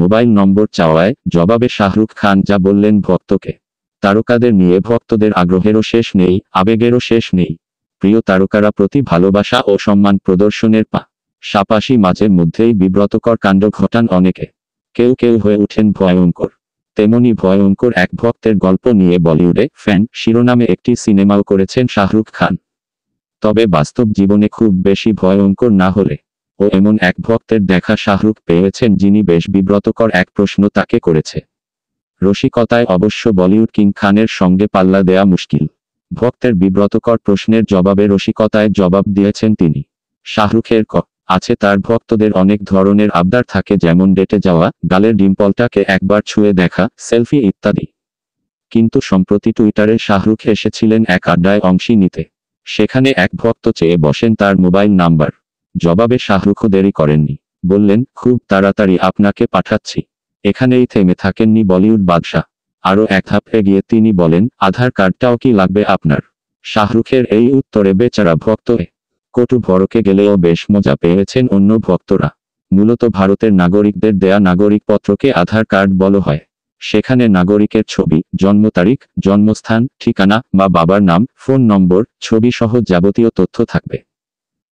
mobile নম্বর চাওয়ায় জবাবে শাহরুখ খান যা বললেন ভক্তকে তারকাদের নিয়ে ভক্তদের আগ্রহেরও শেষ নেই আবেগেরও শেষ নেই প্রিয় তারকারা প্রতি ভালোবাসা ও সম্মান প্রদর্শনের পা সাপাশি মাঝে মধ্যেই বিব্রতকর কাণ্ড ঘটান অনেকে কেউ কেউ হয়ে উঠেন ভয়ঙ্কর তেমনি ভয়ঙ্কর এক ভক্তের গল্প নিয়ে বলিউডে ফ্যান শিরোনামে একটি সিনেমাও করেছেন শাহরুখ খান তবে বাস্তব জীবনে খুব বেশি ভয়ঙ্কর না হলে ও এমন এক ভক্তের দেখা শাহরুখ পেয়েছেন যিনি বেশ বিব্রতকর এক প্রশ্ন তাকে করেছে রসিকতায় অবশ্য বলিউড কিং খানের সঙ্গে পাল্লা দেয়া মুশকিল ভক্তের বিব্রতকর প্রশ্নের জবাবে রসিকতায় জবাব দিয়েছেন তিনি শাহরুখের ক আছে তার ভক্তদের অনেক ধরনের আবদার থাকে যেমন ডেটে যাওয়া গালের ডিম্পলটাকে একবার ছুঁয়ে দেখা সেলফি ইত্যাদি কিন্তু সম্প্রতি টুইটারে শাহরুখ এসেছিলেন এক আড্ডায় অংশী নিতে সেখানে এক ভক্ত চেয়ে বসেন তার মোবাইল নাম্বার জবাবে শাহরুখও দেরি করেননি বললেন খুব তাড়াতাড়ি আপনাকে পাঠাচ্ছি এখানেই থেমে থাকেননি বলিউড বাদশাহ আরও এক ধাপে গিয়ে তিনি বলেন আধার কার্ডটাও কি লাগবে আপনার শাহরুখের এই উত্তরে বেচারা ভক্ত কটু ভরকে গেলেও বেশ মজা পেয়েছেন অন্য ভক্তরা মূলত ভারতের নাগরিকদের দেয়া নাগরিক পত্রকে আধার কার্ড বলা হয় সেখানে নাগরিকের ছবি জন্ম তারিখ জন্মস্থান ঠিকানা বা বাবার নাম ফোন নম্বর ছবি সহ যাবতীয় তথ্য থাকবে